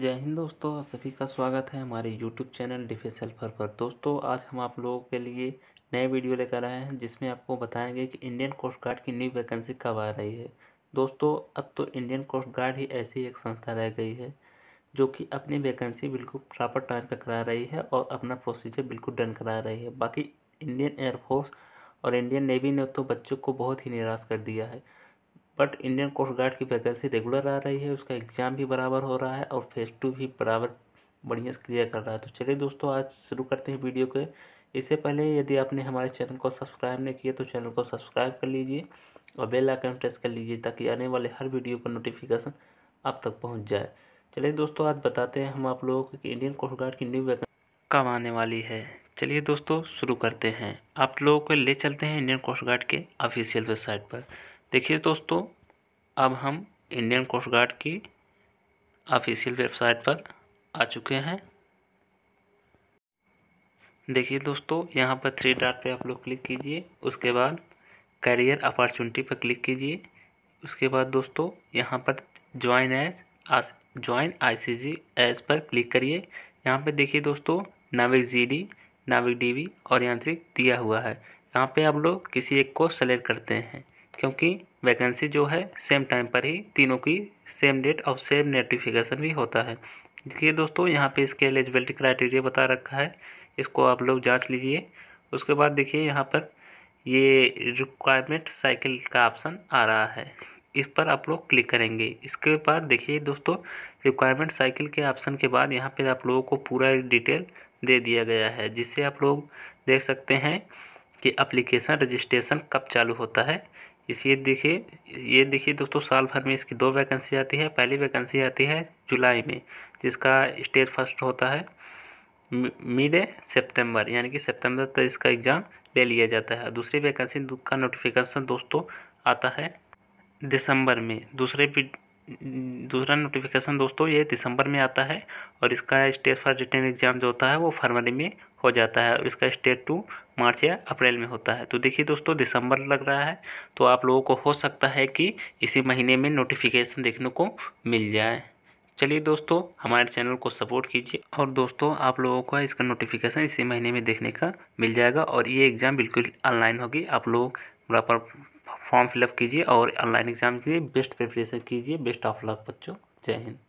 जय हिंद दोस्तों सभी का स्वागत है हमारे YouTube चैनल डिफेस हेल्पर पर दोस्तों आज हम आप लोगों के लिए नए वीडियो लेकर आए हैं जिसमें आपको बताएंगे कि इंडियन कोस्ट गार्ड की न्यू वैकेंसी कब आ रही है दोस्तों अब तो इंडियन कोस्ट गार्ड ही ऐसी एक संस्था रह गई है जो कि अपनी वैकेंसी बिल्कुल प्रॉपर टाइम पर करा रही है और अपना प्रोसीजर बिल्कुल डन करा रही है बाकी इंडियन एयरफोर्स और इंडियन नेवी ने तो बच्चों को बहुत ही निराश कर दिया है बट इंडियन कोस्ट गार्ड की वैकेंसी रेगुलर आ रही है उसका एग्ज़ाम भी बराबर हो रहा है और फेज़ टू भी बराबर बढ़िया से क्लियर कर रहा है तो चलिए दोस्तों आज शुरू करते हैं वीडियो के इससे पहले यदि आपने हमारे चैनल को सब्सक्राइब नहीं किया तो चैनल को सब्सक्राइब कर लीजिए और बेल आइकन प्रेस कर लीजिए ताकि आने वाले हर वीडियो का नोटिफिकेशन आप तक पहुँच जाए चलिए दोस्तों आज बताते हैं हम आप लोगों को कि इंडियन कोस्ट गार्ड की न्यू वैकेंसी कब आने वाली है चलिए दोस्तों शुरू करते हैं आप लोगों को ले चलते हैं इंडियन कोस्ट गार्ड के ऑफिशियल वेबसाइट पर देखिए दोस्तों अब हम इंडियन कोस्ट गार्ड की ऑफिशियल वेबसाइट पर आ चुके हैं देखिए दोस्तों यहाँ पर थ्री डॉट पे आप लोग क्लिक कीजिए उसके बाद करियर अपॉर्चुनिटी पर क्लिक कीजिए उसके बाद दोस्तों यहाँ पर join as join I C G as पर क्लिक करिए यहाँ पे देखिए दोस्तों नाविक जी डी नाविक डी और यांत्रिक दिया हुआ है यहाँ पे आप लोग किसी एक को सेलेक्ट करते हैं क्योंकि वैकेंसी जो है सेम टाइम पर ही तीनों की सेम डेट और सेम नोटिफिकेशन भी होता है देखिए दोस्तों यहाँ पे इसके एलिजिबिलिटी क्राइटेरिया बता रखा है इसको आप लोग जांच लीजिए उसके बाद देखिए यहाँ पर ये रिक्वायरमेंट साइकिल का ऑप्शन आ रहा है इस पर आप लोग क्लिक करेंगे इसके बाद देखिए दोस्तों रिक्वायरमेंट साइकिल के ऑप्शन के बाद यहाँ पर आप लोगों को पूरा डिटेल दे दिया गया है जिससे आप लोग देख सकते हैं कि अप्लीकेशन रजिस्ट्रेशन कब चालू होता है इस ये देखिए ये देखिए दोस्तों साल भर में इसकी दो वैकेंसी आती है पहली वैकेंसी आती है जुलाई में जिसका स्टेट फर्स्ट होता है मिड सितंबर यानी कि सितंबर तक इसका एग्ज़ाम ले लिया जाता है दूसरी वैकेंसी का नोटिफिकेशन दोस्तों आता है दिसंबर में दूसरे दूसरा नोटिफिकेशन दोस्तों ये दिसंबर में आता है और इसका स्टेट फॉर रिटर्न एग्ज़ाम जो होता है वो फरवरी में हो जाता है इसका स्टेट टू मार्च या अप्रैल में होता है तो देखिए दोस्तों दिसंबर लग रहा है तो आप लोगों को हो सकता है कि इसी महीने में नोटिफिकेशन देखने को मिल जाए चलिए दोस्तों हमारे चैनल को सपोर्ट कीजिए और दोस्तों आप लोगों को इसका नोटिफिकेशन इसी महीने में देखने का मिल जाएगा और ये एग्ज़ाम बिल्कुल ऑनलाइन होगी आप लोग प्रॉपर फॉर्म फिलअप कीजिए और ऑनलाइन एग्जाम के लिए बेस्ट प्रिपरेशन कीजिए बेस्ट ऑफ लक बच्चों जय हिंद